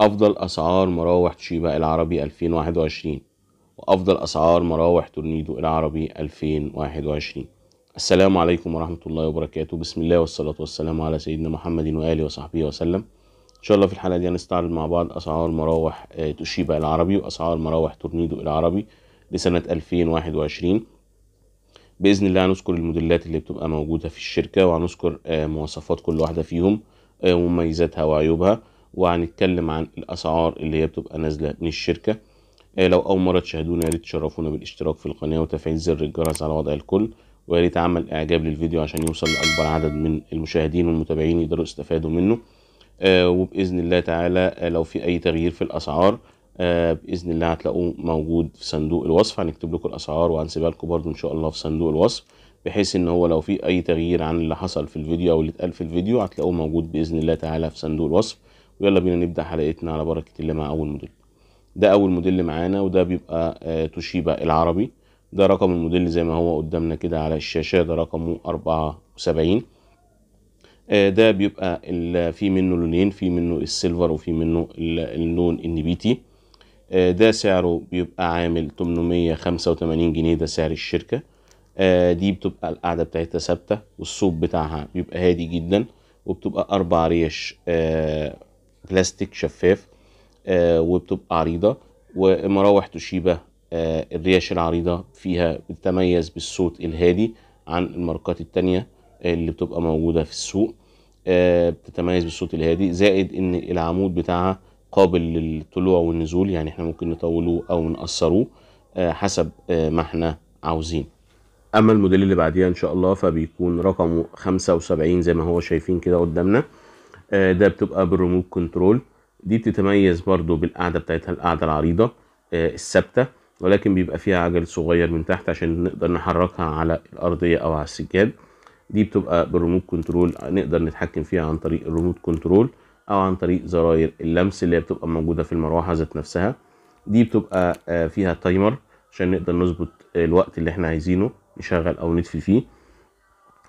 أفضل أسعار مراوح تشيبا العربي 2021 وأفضل أسعار مراوح تورنيدو العربي 2021 السلام عليكم ورحمة الله وبركاته بسم الله والصلاة والسلام على سيدنا محمد وآله وصحبه وسلم إن شاء الله في الحلقة دي هنستعرض مع بعض أسعار مراوح آه، تشيبا العربي وأسعار مراوح تورنيدو العربي لسنة 2021 بإذن الله هنذكر الموديلات اللي بتبقى موجودة في الشركة وهنذكر آه، مواصفات كل واحدة فيهم ومميزاتها آه، وعيوبها وهنتكلم عن الاسعار اللي هي بتبقى نازله من الشركه آه، لو اول مره تشاهدونا يا ريت تشرفونا بالاشتراك في القناه وتفعيل زر الجرس على وضع الكل ويا ريت عمل اعجاب للفيديو عشان يوصل لاكبر عدد من المشاهدين والمتابعين يقدروا يستفادوا منه آه وباذن الله تعالى آه لو في اي تغيير في الاسعار آه باذن الله هتلاقوه موجود في صندوق الوصف هنكتب لكم الاسعار وهنسيبها لكم برده ان شاء الله في صندوق الوصف بحيث ان هو لو في اي تغيير عن اللي حصل في الفيديو او اللي اتقال في الفيديو هتلاقوه موجود باذن الله تعالى في صندوق الوصف ويلا بينا نبدا حلقتنا على بركه الله مع اول موديل ده اول موديل معانا وده بيبقى آه، توشيبا العربي ده رقم الموديل زي ما هو قدامنا كده على الشاشه ده رقمه 74 آه، ده بيبقى في منه لونين في منه السيلفر وفي منه اللون النبيتي آه، ده سعره بيبقى عامل 885 جنيه ده سعر الشركة دي بتبقى القاعدة بتاعتها ثابتة والصوب بتاعها بيبقى هادي جدا وبتبقى أربع ريش بلاستيك شفاف آه، وبتبقى عريضه ومراوح توشيبا آه، الريش العريضه فيها بتتميز بالصوت الهادي عن الماركات التانية اللي بتبقى موجوده في السوق آه، بتتميز بالصوت الهادي زائد ان العمود بتاعها قابل للطلوع والنزول يعني احنا ممكن نطولوه او نقصروه حسب ما احنا عاوزين اما الموديل اللي بعديها ان شاء الله فبيكون رقمه 75 زي ما هو شايفين كده قدامنا آه، ده بتبقى بالريموت كنترول دي بتتميز برضو بالقاعدة بتاعتها القاعدة العريضة آه، الثابتة ولكن بيبقى فيها عجل صغير من تحت عشان نقدر نحركها على الأرضية أو على السجاد دي بتبقى بالريموت كنترول نقدر نتحكم فيها عن طريق الريموت كنترول أو عن طريق زراير اللمس اللي بتبقى موجودة في المروحة ذات نفسها دي بتبقى آه، فيها تايمر عشان نقدر نظبط الوقت اللي احنا عايزينه نشغل أو نطفي فيه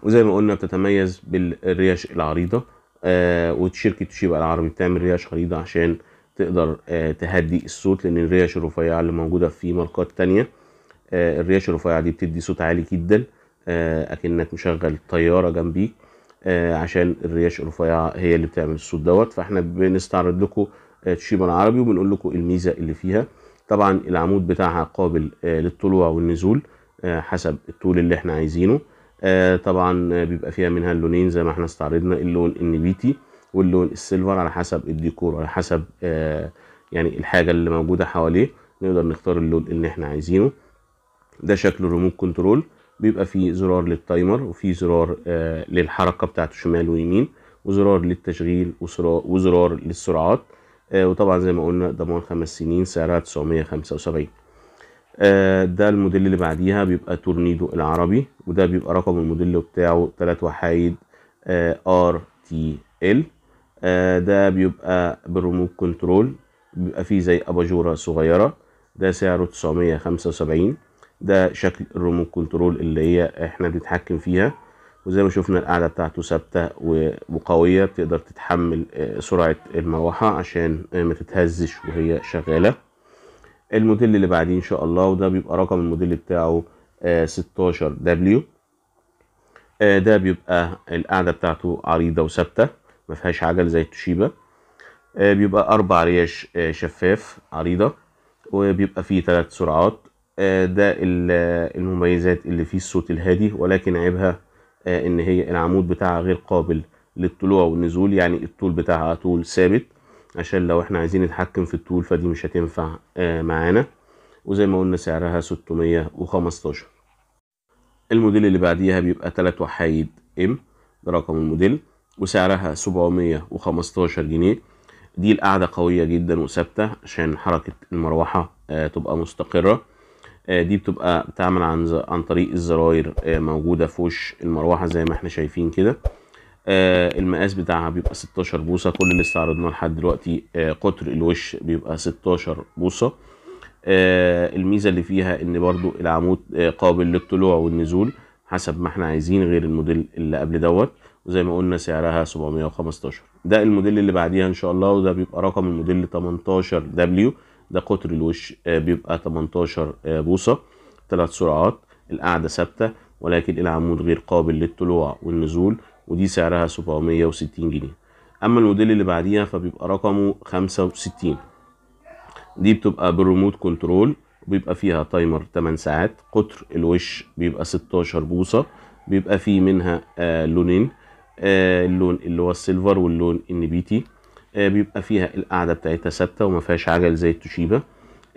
وزي ما قلنا بتتميز بالريش العريضة آه، وشركه توشيبا العربي بتعمل ريش خريطه عشان تقدر آه، تهدي الصوت لان الريش الرفيعه اللي موجوده في ماركات تانية آه، الريش الرفيعه دي بتدي صوت عالي جدا اكنك مشغل طياره جنبيك عشان الريش الرفيعه هي اللي بتعمل الصوت دوت فاحنا بنستعرض لكم توشيبا العربي وبنقول لكم الميزه اللي فيها طبعا العمود بتاعها قابل للطلوع والنزول حسب الطول اللي احنا عايزينه آه، طبعا بيبقى فيها منها اللونين زي ما احنا استعرضنا اللون النبيتي واللون السيلفر على حسب الديكور على حسب آه، يعني الحاجة اللي موجودة حواليه نقدر نختار اللون اللي احنا عايزينه ده شكل الريموت كنترول بيبقى فيه زرار للتايمر وفيه زرار آه، للحركة بتاعته شمال ويمين وزرار للتشغيل وزرار للسرعات وطبعا زي ما قلنا ضمان خمس سنين سعرها 975 آه، ده الموديل اللي بعديها بيبقى تورنيدو العربي وده بيبقى رقم الموديل بتاعه تلات وحايد ار تي ال ده بيبقى بالريموت كنترول بيبقى فيه زي اباجوره صغيره ده سعره 975 ده شكل الريموت كنترول اللي هي احنا بنتحكم فيها وزي ما شفنا القاعدة بتاعته ثابتة وقوية بتقدر تتحمل آه، سرعة المروحة عشان آه، ما تتهزش وهي شغالة الموديل اللي بعديه ان شاء الله وده بيبقى رقم الموديل بتاعه 16 آه، دبليو آه، ده بيبقى القاعده بتاعته عريضه وثابته ما فيهاش عجل زي التوشيبا آه، بيبقى اربع ريش شفاف عريضه وبيبقى فيه ثلاث سرعات ده المميزات اللي فيه الصوت الهادي ولكن عيبها ان هي العمود بتاعها غير قابل للطلوع والنزول يعني الطول بتاعها طول ثابت عشان لو احنا عايزين نتحكم في الطول فدي مش هتنفع آه، معانا وزي ما قلنا سعرها 615 الموديل اللي بعديها بيبقى 3 وحايد ام ده رقم الموديل وسعرها 715 جنيه دي القاعدة قوية جدا وثابتة عشان حركة المروحة آه، تبقى مستقرة آه، دي بتبقى بتعمل عن, عن طريق الزراير موجودة في وش المروحة زي ما احنا شايفين كده آه المقاس بتاعها بيبقى 16 بوصة كل اللي استعرضناه لحد دلوقتي آه قطر الوش بيبقى 16 بوصة آه الميزة اللي فيها ان برضو العمود آه قابل للطلوع والنزول حسب ما احنا عايزين غير الموديل اللي قبل دوت وزي ما قلنا سعرها 715 ده الموديل اللي بعديها ان شاء الله وده بيبقى رقم الموديل 18 دبليو ده قطر الوش آه بيبقى 18 آه بوصة ثلاث سرعات القاعدة ثابتة ولكن العمود غير قابل للطلوع والنزول ودي سعرها 760 جنيه اما الموديل اللي بعديها فبيبقى رقمه 65 دي بتبقى بالريموت كنترول بيبقى فيها تايمر 8 ساعات قطر الوش بيبقى 16 بوصة بيبقى فيه منها آه لونين آه اللون اللي هو السيلفر واللون النبيتي آه بيبقى فيها القاعدة بتاعتها ثابتة وما فيهاش عجل زي التوشيبا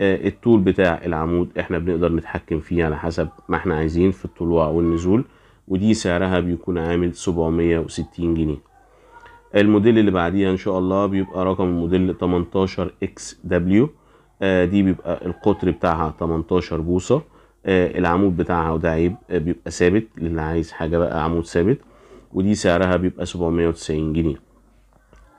آه الطول بتاع العمود احنا بنقدر نتحكم فيه على حسب ما احنا عايزين في الطلوع والنزول ودي سعرها بيكون عامل 760 جنيه الموديل اللي بعديها ان شاء الله بيبقى رقم الموديل 18 اكس دبليو آه، دي بيبقى القطر بتاعها 18 بوصه آه العمود بتاعها وده عيب آه بيبقى ثابت للي عايز حاجه بقى عمود ثابت ودي سعرها بيبقى 790 جنيه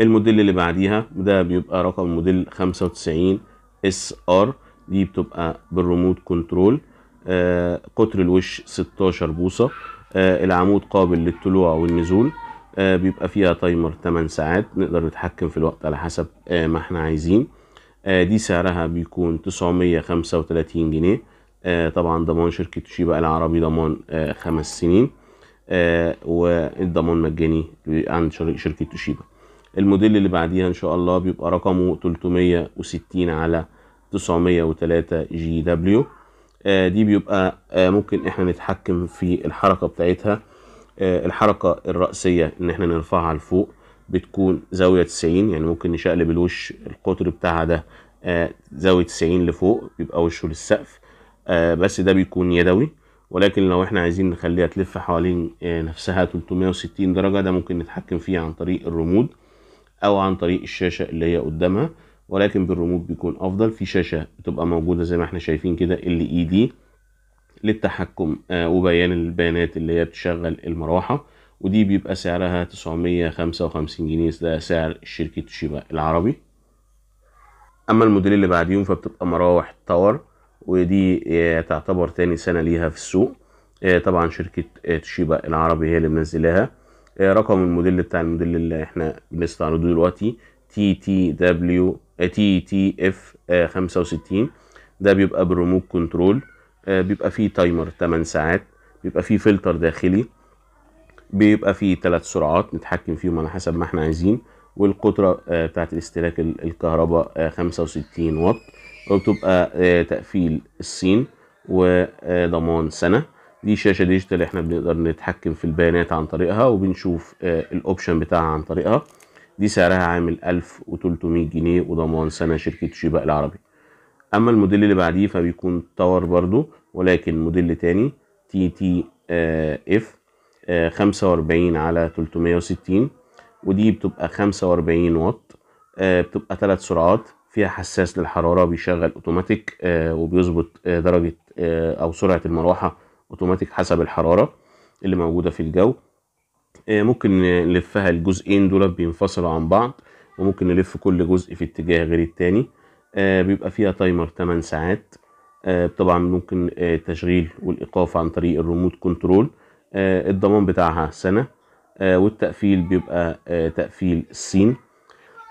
الموديل اللي بعديها ده بيبقى رقم موديل 95 اس ار دي بتبقى بالريموت كنترول آه قطر الوش 16 بوصه آه، العمود قابل للطلوع والنزول آه، بيبقى فيها تايمر 8 ساعات نقدر نتحكم في الوقت على حسب آه، ما احنا عايزين دي سعرها بيكون 935 جنيه طبعا ضمان شركة توشيبا العربي ضمان خمس سنين والضمان مجاني عند شركة توشيبا الموديل اللي بعديها ان شاء الله بيبقى رقمه 360 على 903 جي دبليو آه، دي بيبقى آه، ممكن احنا نتحكم في الحركة بتاعتها آه، الحركة الرأسية ان احنا نرفعها لفوق بتكون زاوية 90 يعني ممكن نشقلب الوش القطر بتاعها ده زاوية 90 لفوق بيبقى وشه للسقف بس ده بيكون يدوي ولكن لو احنا عايزين نخليها تلف حوالين نفسها 360 درجة ده ممكن نتحكم فيه عن طريق الرمود او عن طريق الشاشة اللي هي قدامها ولكن بالريموت بيكون افضل في شاشه بتبقى موجوده زي ما احنا شايفين كده ال اي دي للتحكم آه، وبيان البيانات اللي هي بتشغل المروحه ودي بيبقى سعرها 955 جنيه ده سعر شركه شيبا العربي اما الموديل اللي بعديهم فبتبقى مراوح تاور ودي آه، تعتبر تاني سنه ليها في السوق آه، طبعا شركه تشيبا العربي هي اللي منزلاها رقم الموديل بتاع الموديل اللي احنا بنستعرضه دلوقتي تي تي دبليو تي تي اف 65 ده بيبقى بالريموت كنترول آه، بيبقى فيه تايمر 8 ساعات بيبقى فيه فلتر داخلي بيبقى فيه ثلاث سرعات نتحكم فيهم على حسب ما احنا عايزين والقدرة آه، بتاعت الاستهلاك الكهرباء 65 آه، واط وبتبقى تقفيل الصين وضمان سنة دي شاشة ديجيتال احنا بنقدر نتحكم في البيانات عن طريقها وبنشوف الاوبشن بتاعها عن طريقها دي سعرها عامل 1300 جنيه وضمان سنة شركة شيبا العربي أما الموديل اللي بعديه فبيكون تاور برضو ولكن موديل تاني تي تي آه اف آه 45 على 360 ودي بتبقى 45 واط آه بتبقى ثلاث سرعات فيها حساس للحرارة بيشغل اوتوماتيك آه، وبيظبط آه، درجة آه، او سرعة المروحة اوتوماتيك حسب الحرارة اللي موجودة في الجو آه، ممكن نلفها الجزئين دول بينفصلوا عن بعض وممكن نلف كل جزء في اتجاه غير التاني آه، بيبقى فيها تايمر 8 ساعات آه، طبعا ممكن تشغيل والايقاف عن طريق الريموت كنترول الضمان بتاعها سنه والتقفيل بيبقى تقفيل الصين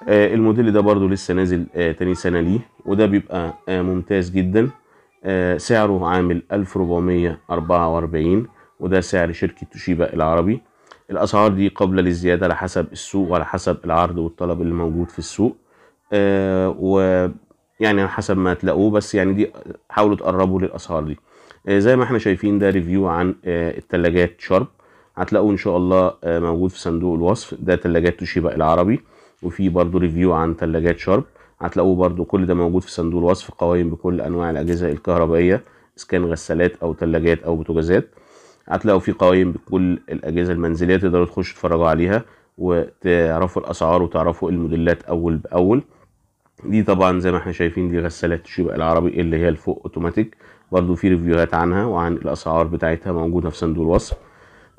الموديل ده برضو لسه نازل تاني سنة ليه وده بيبقى ممتاز جدا سعره عامل 1444 وده سعر شركة توشيبا العربي الاسعار دي قابله للزياده على حسب السوق وعلى حسب العرض والطلب اللي موجود في السوق آه ويعني على حسب ما تلاقوه بس يعني دي حاولوا تقربوا للاسعار دي آه زي ما احنا شايفين ده ريفيو عن آه التلاجات شارب هتلاقوه ان شاء الله آه موجود في صندوق الوصف ده تلاجات توشيبا العربي وفي برضو ريفيو عن تلاجات شارب هتلاقوه برضو كل ده موجود في صندوق الوصف قوائم بكل انواع الاجهزه الكهربائيه اسكان غسالات او تلاجات او بوتاجازات هتلاقوا فيه قوائم بكل الاجهزه المنزليه تقدروا تخشوا تتفرجوا عليها وتعرفوا الاسعار وتعرفوا الموديلات اول باول دي طبعا زي ما احنا شايفين دي غسالات الشباك العربي اللي هي الفوق اوتوماتيك برضو في ريفيوهات عنها وعن الاسعار بتاعتها موجوده في صندوق الوصف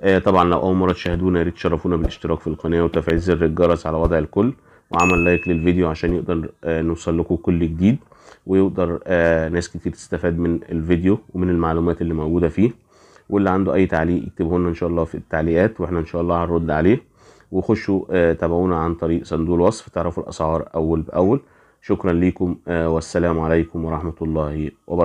آه طبعا لو اول مره تشاهدونا يا ريت تشرفونا بالاشتراك في القناه وتفعيل زر الجرس على وضع الكل وعمل لايك للفيديو عشان يقدر آه نوصل لكم كل جديد ويقدر آه ناس كتير تستفاد من الفيديو ومن المعلومات اللي موجوده فيه واللي عنده اي تعليق يكتبه لنا ان شاء الله في التعليقات واحنا ان شاء الله هنرد عليه وخشوا آه، تابعونا عن طريق صندوق الوصف تعرفوا الاسعار اول باول شكرا ليكم آه، والسلام عليكم ورحمه الله وبركاته